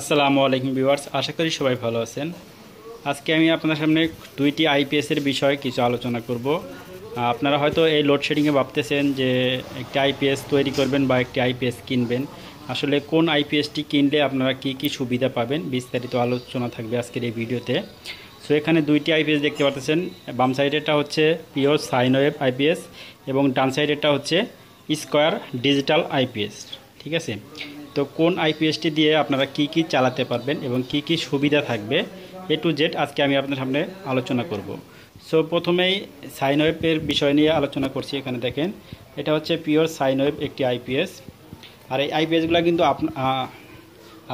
আসসালামু আলাইকুম ভিউয়ার্স আশা করি সবাই ভালো আছেন আজকে আমি আপনাদের সামনে দুইটি আইপিএসের বিষয়ে কিছু আলোচনা করব আপনারা হয়তো এই লোডশেডিংয়ে ভাবতেছেন যে একটি আইপিএস তৈরি করবেন বা একটি আইপিএস কিনবেন আসলে কোন আইপিএসটি কিনলে আপনারা কি কি সুবিধা পাবেন বিস্তারিত আলোচনা থাকবে আজকের এই ভিডিওতে সো এখানে দুইটি আইপিএস দেখতে পাচ্ছেন বাম সাইডেরটা হচ্ছে পিওর সাইনওয়েব আইপিএস এবং ডান সাইডেরটা হচ্ছে স্কোয়ার ডিজিটাল আইপিএস ঠিক আছে তো কোন আইপিএসটি দিয়ে আপনারা কি কি চালাতে পারবেন এবং কি কি সুবিধা থাকবে এ টু জেড আজকে আমি আপনাদের সামনে আলোচনা করব সো প্রথমেই সাইনওয়েবের বিষয় নিয়ে আলোচনা করছি এখানে দেখেন এটা হচ্ছে পিওর সাইনওয়েব একটি আইপিএস আর এই আইপিএসগুলো কিন্তু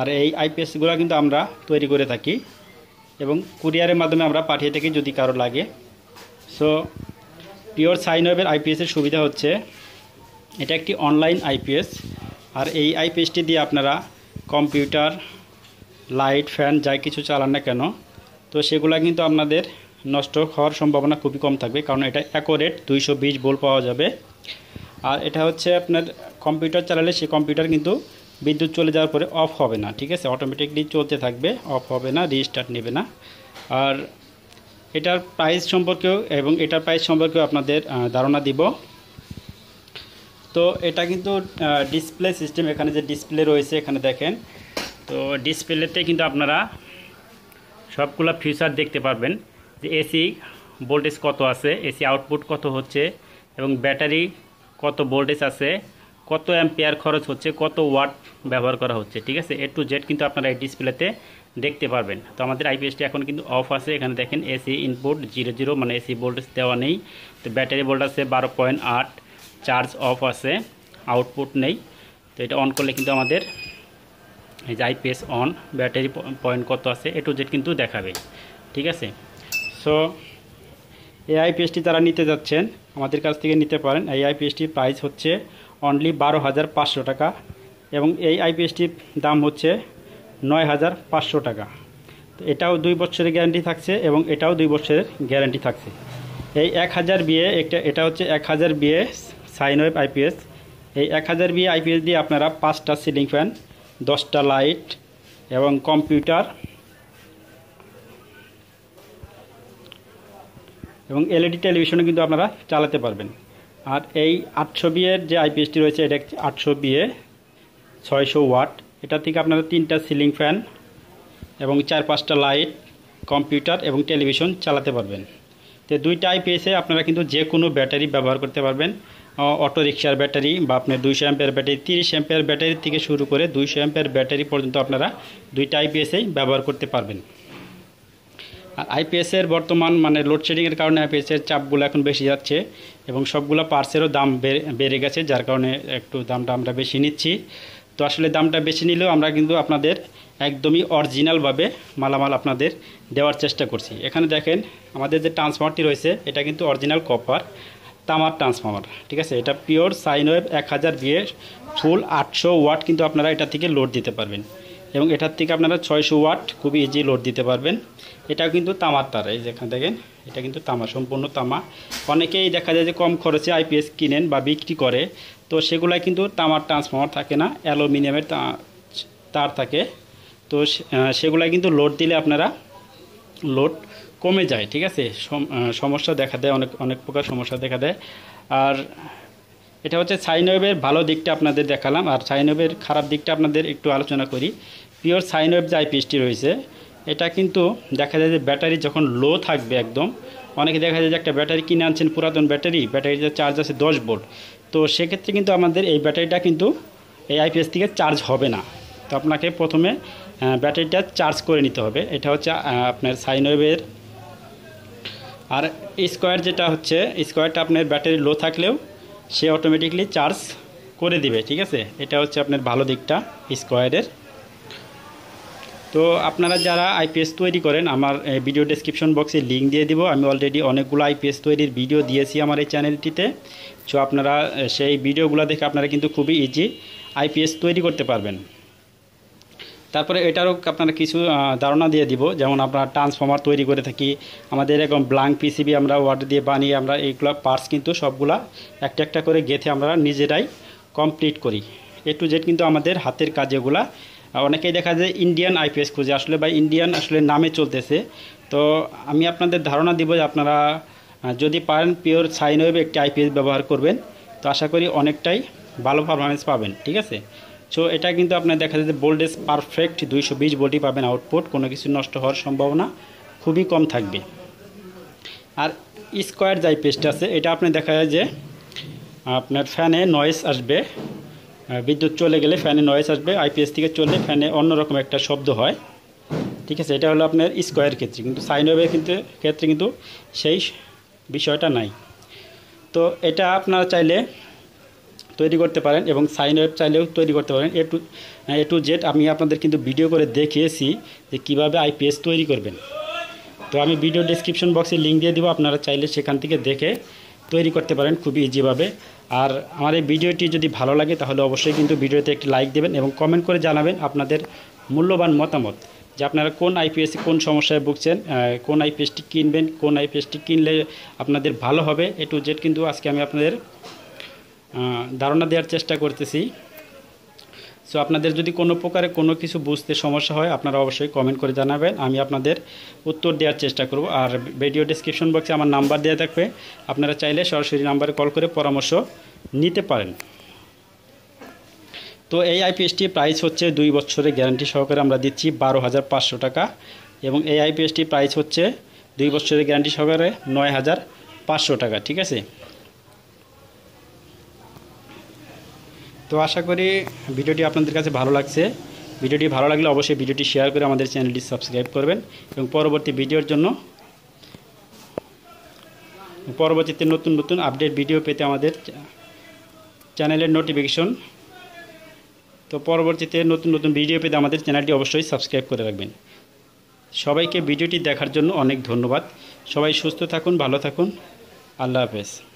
আর এই আইপিএসগুলো কিন্তু আমরা তৈরি করে থাকি এবং কুরিয়ারের মাধ্যমে আমরা পাঠিয়ে থাকি যদি কারো লাগে সো পিওর সাইনওয়েবের আইপিএসের সুবিধা হচ্ছে এটা একটি অনলাইন আইপিএস আর এই আইপিএসটি দিয়ে আপনারা কম্পিউটার লাইট ফ্যান যাই কিছু চালান না কেন তো সেগুলো কিন্তু আপনাদের নষ্ট হওয়ার সম্ভাবনা খুবই কম থাকবে কারণ এটা অ্যাকোরেট দুইশো বিশ বোল পাওয়া যাবে আর এটা হচ্ছে আপনার কম্পিউটার চালালে সে কম্পিউটার কিন্তু বিদ্যুৎ চলে যাওয়ার পরে অফ হবে না ঠিক আছে অটোমেটিকলি চলতে থাকবে অফ হবে না রিস্টার্ট নেবে না আর এটার প্রাইস সম্পর্কেও এবং এটার প্রাইস সম্পর্কেও আপনাদের ধারণা দিব তো এটা কিন্তু ডিসপ্লে সিস্টেম এখানে যে ডিসপ্লে রয়েছে এখানে দেখেন তো ডিসপ্লেতে কিন্তু আপনারা সবগুলো ফিউচার দেখতে পারবেন যে এসি ভোল্টেজ কত আছে এসি আউটপুট কত হচ্ছে এবং ব্যাটারি কত ভোল্টেজ আছে কত অ্যাম্পেয়ার খরচ হচ্ছে কত ওয়াট ব্যবহার করা হচ্ছে ঠিক আছে এ টু জেড কিন্তু আপনারা এই ডিসপ্লেতে দেখতে পারবেন তো আমাদের আইপিএসটি এখন কিন্তু অফ আছে এখানে দেখেন এসি ইনপুট জিরো জিরো মানে এসি ভোল্টেজ দেওয়া নেই তো ব্যাটারি ভোল্ট আছে বারো পয়েন্ট আট চার্জ অফ আছে আউটপুট নেই তো এটা অন করলে কিন্তু আমাদের এই যে আইপিএস অন ব্যাটারি পয়েন্ট কত আছে এ টু জেড কিন্তু দেখাবে ঠিক আছে সো এই আইপিএসটি যারা নিতে যাচ্ছেন আমাদের কাছ থেকে নিতে পারেন এই আইপিএসটির প্রাইস হচ্ছে অনলি বারো হাজার পাঁচশো টাকা এবং এই আইপিএসটির দাম হচ্ছে নয় হাজার পাঁচশো টাকা তো এটাও দুই বছরের গ্যারান্টি থাকছে এবং এটাও দুই বছরের গ্যারান্টি থাকছে এই এক হাজার বিয়ে একটা এটা হচ্ছে এক হাজার বিএস ওয়েব আইপিএস এই এক হাজার বি আইপিএস দিয়ে আপনারা পাঁচটা সিলিং ফ্যান দশটা লাইট এবং কম্পিউটার এবং এলইডি টেলিভিশনও কিন্তু আপনারা চালাতে পারবেন আর এই আটশো বিয়ের যে আইপিএসটি রয়েছে এটা আটশো বিয়ে ছয়শো ওয়াট এটা থেকে আপনারা তিনটা সিলিং ফ্যান এবং চার পাঁচটা লাইট কম্পিউটার এবং টেলিভিশন চালাতে পারবেন তো দুই টাইপ আপনারা কিন্তু যে কোনো ব্যাটারি ব্যবহার করতে পারবেন অটো রিক্সার ব্যাটারি বা আপনার দুইশো অ্যাম্পের ব্যাটারি তিরিশ অ্যাম্পের ব্যাটারি থেকে শুরু করে দুইশো অ্যাম্পের ব্যাটারি পর্যন্ত আপনারা দুই টাইপ ব্যবহার করতে পারবেন আর আইপিএসের বর্তমান মানে লোডশেডিংয়ের কারণে আইপিএসের চাপগুলো এখন বেশি যাচ্ছে এবং সবগুলো পার্সেরও দাম বেড়ে গেছে যার কারণে একটু দামটা আমরা বেশি নিচ্ছি তো আসলে দামটা বেশি নিলেও আমরা কিন্তু আপনাদের একদমই অরিজিনালভাবে মালামাল আপনাদের দেওয়ার চেষ্টা করছি এখানে দেখেন আমাদের যে ট্রান্সফর্মারটি রয়েছে এটা কিন্তু অরিজিনাল কপার তামার ট্রান্সফর্মার ঠিক আছে এটা পিওর সাইন এক হাজার বিয়ে ফুল আটশো ওয়াট কিন্তু আপনারা এটা থেকে লোড দিতে পারবেন এবং এটার থেকে আপনারা ছয়শো ওয়াট খুবই ইজি লোড দিতে পারবেন এটা কিন্তু তামার তার এই যেখানে দেখেন এটা কিন্তু তামা সম্পূর্ণ তামা অনেকেই দেখা যায় যে কম খরচে আইপিএস কিনেন বা বিক্রি করে তো সেগুলাই কিন্তু তামার ট্রান্সফর্মার থাকে না অ্যালুমিনিয়ামের তার থাকে তো সেগুলো কিন্তু লোড দিলে আপনারা লোড কমে যায় ঠিক আছে সমস্যা দেখা দেয় অনেক অনেক প্রকার সমস্যা দেখা দেয় আর এটা হচ্ছে সাইনওয়েভের ভালো দিকটা আপনাদের দেখালাম আর সাইনওয়েভের খারাপ দিকটা আপনাদের একটু আলোচনা করি পিওর সাইনওয়েভ যে আইপিএসটি রয়েছে এটা কিন্তু দেখা যায় যে ব্যাটারি যখন লো থাকবে একদম অনেকে দেখা যায় যে একটা ব্যাটারি কিনে আনছেন পুরাতন ব্যাটারি ব্যাটারিতে চার্জ আছে দশ বোল্ট তো সেক্ষেত্রে কিন্তু আমাদের এই ব্যাটারিটা কিন্তু এই আইপিএস থেকে চার্জ হবে না তো আপনাকে প্রথমে ব্যাটারিটা চার্জ করে নিতে হবে এটা হচ্ছে আপনার সাইনওয়েভের আর স্কোয়ার যেটা হচ্ছে স্কোয়ারটা আপনার ব্যাটারি লো থাকলেও সে অটোমেটিকলি চার্জ করে দিবে ঠিক আছে এটা হচ্ছে আপনার ভালো দিকটা স্কোয়ারের তো আপনারা যারা আইপিএস তৈরি করেন আমার ভিডিও ডেসক্রিপশন বক্সে লিঙ্ক দিয়ে দিব আমি অলরেডি অনেকগুলো আইপিএস তৈরির ভিডিও দিয়েছি আমার এই চ্যানেলটিতে সো আপনারা সেই ভিডিওগুলো দেখে আপনারা কিন্তু খুবই ইজি আইপিএস তৈরি করতে পারবেন তারপরে এটারও আপনারা কিছু ধারণা দিয়ে দিব যেমন আমরা ট্রান্সফর্মার তৈরি করে থাকি আমাদের এরকম ব্লাঙ্ক পিসিবি আমরা ওয়ার্ড দিয়ে বানিয়ে আমরা এইগুলো পার্টস কিন্তু সবগুলা একটা একটা করে গেথে আমরা নিজেরাই কমপ্লিট করি এ টু জেড কিন্তু আমাদের হাতের কাজেগুলা অনেকেই দেখা যায় ইন্ডিয়ান আইপিএস খুঁজে আসলে বা ইন্ডিয়ান আসলে নামে চলতেছে তো আমি আপনাদের ধারণা দিব যে আপনারা যদি পারেন পিওর সাইন ওয়েব একটি আইপিএস ব্যবহার করবেন তো আশা করি অনেকটাই ভালো পারফরমেন্স পাবেন ঠিক আছে সো এটা কিন্তু আপনার দেখা যায় যে ভোল্টেজ পারফেক্ট দুইশো বিশ ভোল্টই পাবেন আউটপুট কোনো কিছু নষ্ট হওয়ার সম্ভাবনা খুবই কম থাকবে আর স্কোয়ার যাই পেস্ট আছে এটা আপনি দেখা যায় যে আপনার ফ্যানে নয়েস আসবে বিদ্যুৎ চলে গেলে ফ্যানে নয়েস আসবে আইপিএস থেকে চলে ফ্যানে অন্যরকম একটা শব্দ হয় ঠিক আছে এটা হলো আপনার স্কোয়ার ক্ষেত্রে কিন্তু সাইন ওয়েভের কিন্তু ক্ষেত্রে কিন্তু সেই বিষয়টা নাই তো এটা আপনারা চাইলে তৈরি করতে পারেন এবং সাইন ওয়েব চাইলেও তৈরি করতে পারেন A to A to Z আমি আপনাদের কিন্তু ভিডিও করে দেখিয়েছি যে কীভাবে আইপিএস তৈরি করবেন তো আমি ভিডিও ডিসক্রিপশন বক্সে লিঙ্ক দিয়ে দেবো আপনারা চাইলে সেখান থেকে দেখে তৈরি করতে পারেন খুবই ইজিভাবে আর আমার এই ভিডিওটি যদি ভালো লাগে তাহলে অবশ্যই কিন্তু ভিডিওতে একটি লাইক দেবেন এবং কমেন্ট করে জানাবেন আপনাদের মূল্যবান মতামত যে আপনারা কোন আইপিএসে কোন সমস্যায় ভুগছেন কোন আইপিএসটি কিনবেন কোন আইপিএসটি কিনলে আপনাদের ভালো হবে এ টু জেড কিন্তু আজকে আমি আপনাদের ধারণা দেওয়ার চেষ্টা করতেছি সো আপনাদের যদি কোনো প্রকারে কোনো কিছু বুঝতে সমস্যা হয় আপনারা অবশ্যই কমেন্ট করে জানাবেন আমি আপনাদের উত্তর দেওয়ার চেষ্টা করব আর ভিডিও ডিসক্রিপশন বক্সে আমার নাম্বার দেওয়া থাকবে আপনারা চাইলে সরাসরি নাম্বারে কল করে পরামর্শ নিতে পারেন তো এই আইপিএসটি প্রাইস হচ্ছে দুই বছরের গ্যারান্টি সহকারে আমরা দিচ্ছি বারো হাজার পাঁচশো টাকা এবং এই আইপিএসটি প্রাইস হচ্ছে দুই বছরের গ্যারান্টি সহকারে নয় হাজার পাঁচশো টাকা ঠিক আছে তো আশা করি ভিডিওটি আপনাদের কাছে ভালো লাগছে ভিডিওটি ভালো লাগলে অবশ্যই ভিডিওটি শেয়ার করে আমাদের চ্যানেলটি সাবস্ক্রাইব করবেন এবং পরবর্তী ভিডিওর জন্য পরবর্তীতে নতুন নতুন আপডেট ভিডিও পেতে আমাদের চ্যানেলের নোটিফিকেশন তো পরবর্তীতে নতুন নতুন ভিডিও পেতে আমাদের চ্যানেলটি অবশ্যই সাবস্ক্রাইব করে রাখবেন সবাইকে ভিডিওটি দেখার জন্য অনেক ধন্যবাদ সবাই সুস্থ থাকুন ভালো থাকুন আল্লাহ হাফেজ